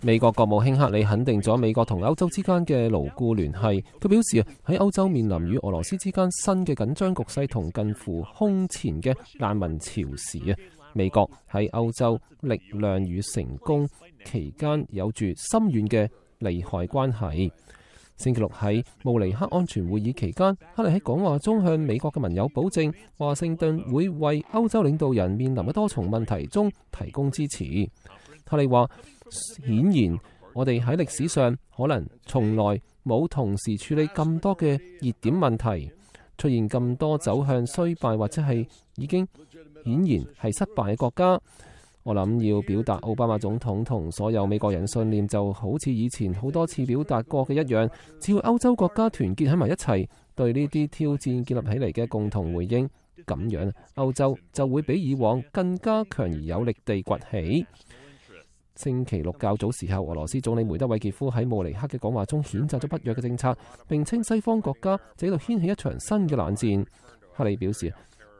美國國務卿克里肯定咗美國同歐洲之間嘅牢固聯繫。佢表示喺歐洲面臨與俄羅斯之間新嘅緊張局勢同近乎空前嘅難民潮時啊，美國喺歐洲力量與成功期間有住深遠嘅利害關係。星期六喺慕尼克安全會議期間，克里喺講話中向美國嘅盟友保證，華盛頓會為歐洲領導人面臨嘅多重問題中提供支持。他哋話：顯然，我哋喺歷史上可能從來冇同時處理咁多嘅熱點問題，出現咁多走向衰敗或者係已經顯然係失敗嘅國家。我諗要表達奧巴馬總統同所有美國人信念，就好似以前好多次表達過嘅一樣，只要歐洲國家團結喺埋一齊，對呢啲挑戰建立起嚟嘅共同回應，咁樣歐洲就會比以往更加強而有力地崛起。星期六較早時候，俄羅斯總理梅德韦傑夫喺慕尼克嘅講話中谴责咗不约嘅政策，並稱西方國家喺度掀起一場新嘅冷戰。克里表示：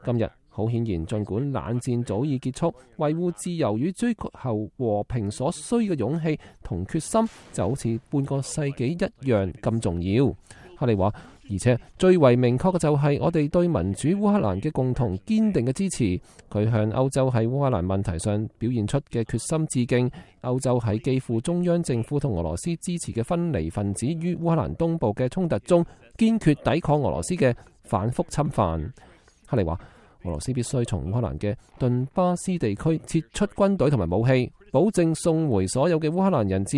今日好顯然，儘管冷戰早已結束，維護自由與追求和平所需嘅勇氣同決心，就好似半個世紀一樣咁重要。克里話。而且最为明确嘅就系我哋对民主乌克兰嘅共同坚定嘅支持。佢向欧洲喺乌克兰问题上表现出嘅决心致敬。欧洲喺几乎中央政府同俄罗斯支持嘅分离分子于乌克兰东部嘅冲突中，坚决抵抗俄罗斯嘅反复侵犯。克里话：俄罗斯必须从乌克兰嘅顿巴斯地区撤出军队同埋武器，保证送回所有嘅乌克兰人质。